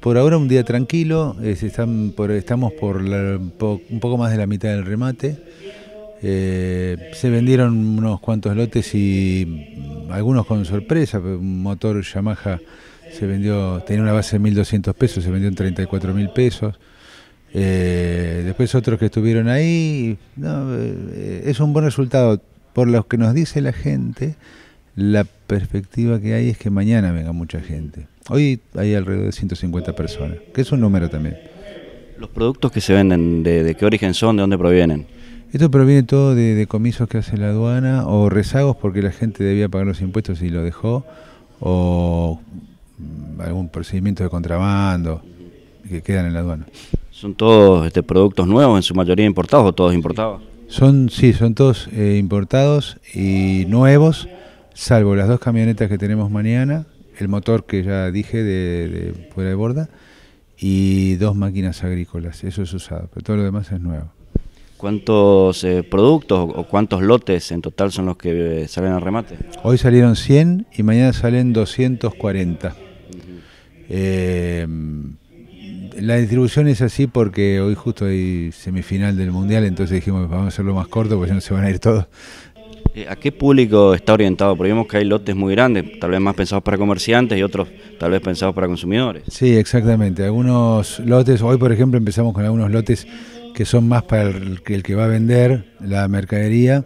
Por ahora un día tranquilo, estamos por, un poco más de la mitad del remate. Eh, se vendieron unos cuantos lotes y mm, algunos con sorpresa. Un motor Yamaha se vendió, tenía una base de 1.200 pesos, se vendió en 34.000 pesos. Eh, después otros que estuvieron ahí. Eh, es un buen resultado por lo que nos dice la gente la perspectiva que hay es que mañana venga mucha gente. Hoy hay alrededor de 150 personas, que es un número también. ¿Los productos que se venden, de, qué origen son, de dónde provienen? Esto proviene todo de comisos que hace la aduana o rezagos porque la gente debía pagar los impuestos y lo dejó, o mm, algún procedimiento de contrabando que quedan en la aduana. ¿Son todos este, productos nuevos, en su mayoría importados o todos importados? Son, sí, son todos eh, importados y nuevos salvo las dos camionetas que tenemos mañana, el motor que ya dije de, fuera de borda y dos máquinas agrícolas. Eso es usado, pero todo lo demás es nuevo. ¿Cuántos eh, productos o cuántos lotes en total son los que eh, salen al remate? Hoy salieron 100 y mañana salen 240. Eh, la distribución es así porque hoy justo hay semifinal del Mundial, entonces dijimos vamos a hacerlo más corto porque ya no se van a ir todos. Eh, ¿A qué público está orientado? Porque vemos que hay lotes muy grandes, tal vez más pensados para comerciantes y otros tal vez pensados para consumidores. Sí, exactamente. Algunos lotes, hoy por ejemplo empezamos con algunos lotes que son más para el, que va a vender la mercadería,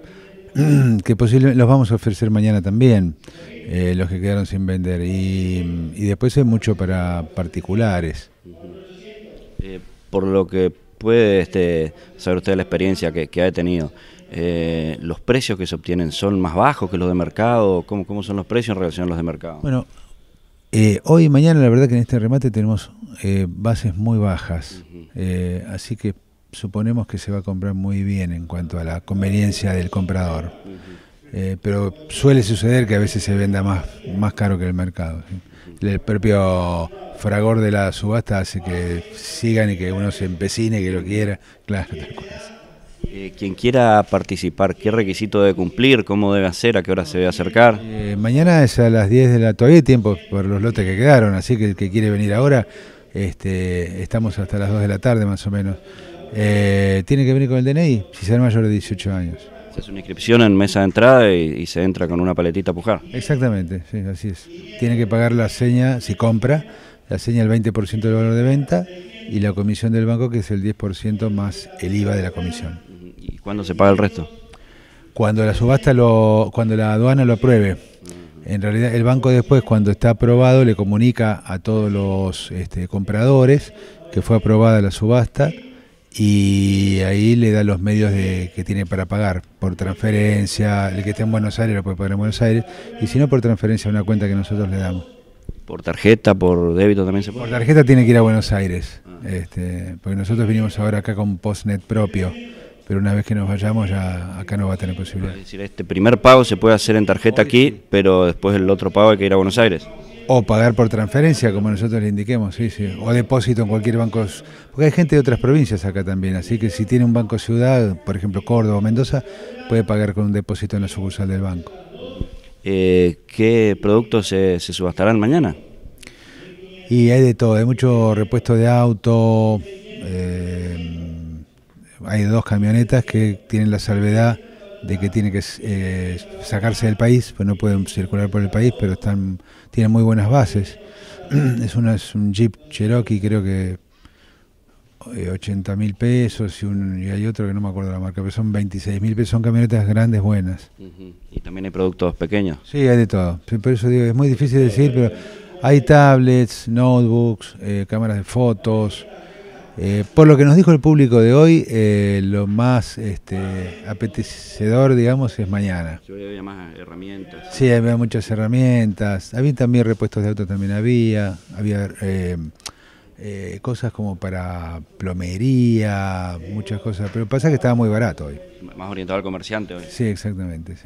que posiblemente los vamos a ofrecer mañana también, eh, los que quedaron sin vender. Y, después hay mucho para particulares. Eh, por lo que puede este, saber usted de la experiencia que ha tenido. Eh, ¿Los precios que se obtienen son más bajos que los de mercado? ¿Cómo, son los precios en relación a los de mercado? Bueno, eh, hoy y mañana la verdad que en este remate tenemos eh, bases muy bajas, así que suponemos que se va a comprar muy bien en cuanto a la conveniencia del comprador. pero suele suceder que a veces se venda más, más caro que el mercado. El propio fragor de la subasta hace que sigan y que uno se empecine, que lo quiera. Claro, tal eh, quien quiera participar, ¿qué requisito debe cumplir? ¿Cómo debe hacer? ¿A qué hora se debe acercar? Eh, mañana es a las 10 de la... Todavía hay tiempo por los lotes que quedaron, así que el que quiere venir ahora, este, estamos hasta las 2 de la tarde más o menos. Eh, tiene que venir con el DNI si ser mayor de 18 años. Se hace una inscripción en mesa de entrada y, se entra con una paletita a pujar. Exactamente, así es. Tiene que pagar la seña, si compra, la seña el 20% del valor de venta y la comisión del banco que es el 10% más el IVA de la comisión. ¿Cuándo se paga el resto? Cuando la subasta lo, cuando la aduana lo apruebe. En realidad, el banco después, cuando está aprobado, le comunica a todos los este, compradores que fue aprobada la subasta y ahí le da los medios que tiene para pagar, por transferencia, el que esté en Buenos Aires lo puede pagar en Buenos Aires, y si no, por transferencia a una cuenta que nosotros le damos. ¿Por tarjeta, por débito también se puede? Por tarjeta tiene que ir a Buenos Aires, este, porque nosotros vinimos ahora acá con Postnet propio pero una vez que nos vayamos ya acá no va a tener posibilidad. Es decir, este primer pago se puede hacer en tarjeta aquí, pero después el otro pago hay que ir a Buenos Aires. O pagar por transferencia, como nosotros le indiquemos, sí, sí. O depósito en cualquier banco. Porque hay gente de otras provincias acá también, así que si tiene un banco ciudad, por ejemplo Córdoba o Mendoza, puede pagar con un depósito en la sucursal del banco. Eh, ¿Qué productos se subastarán mañana? Y hay de todo, hay mucho repuesto de auto, hay dos camionetas que tienen la salvedad de que tiene que eh, sacarse del país, pues no pueden circular por el país, pero están tienen muy buenas bases. es, una, es un Jeep Cherokee, creo que 80 eh, mil pesos y, un, y hay otro que no me acuerdo la marca, pero son 26 mil pesos, son camionetas grandes, buenas. Y también hay productos pequeños. Sí, hay de todo. Por eso digo, es muy difícil decir, pero hay tablets, notebooks, eh, cámaras de fotos, eh, por lo que nos dijo el público de hoy, eh, lo más este, apetecedor, digamos, es mañana. Sí, había más herramientas. Sí, había muchas herramientas. Había también repuestos de auto, también había. Había eh, cosas como para plomería, muchas cosas. Pero pasa que estaba muy barato hoy. Más orientado al comerciante hoy. Sí, exactamente. Sí.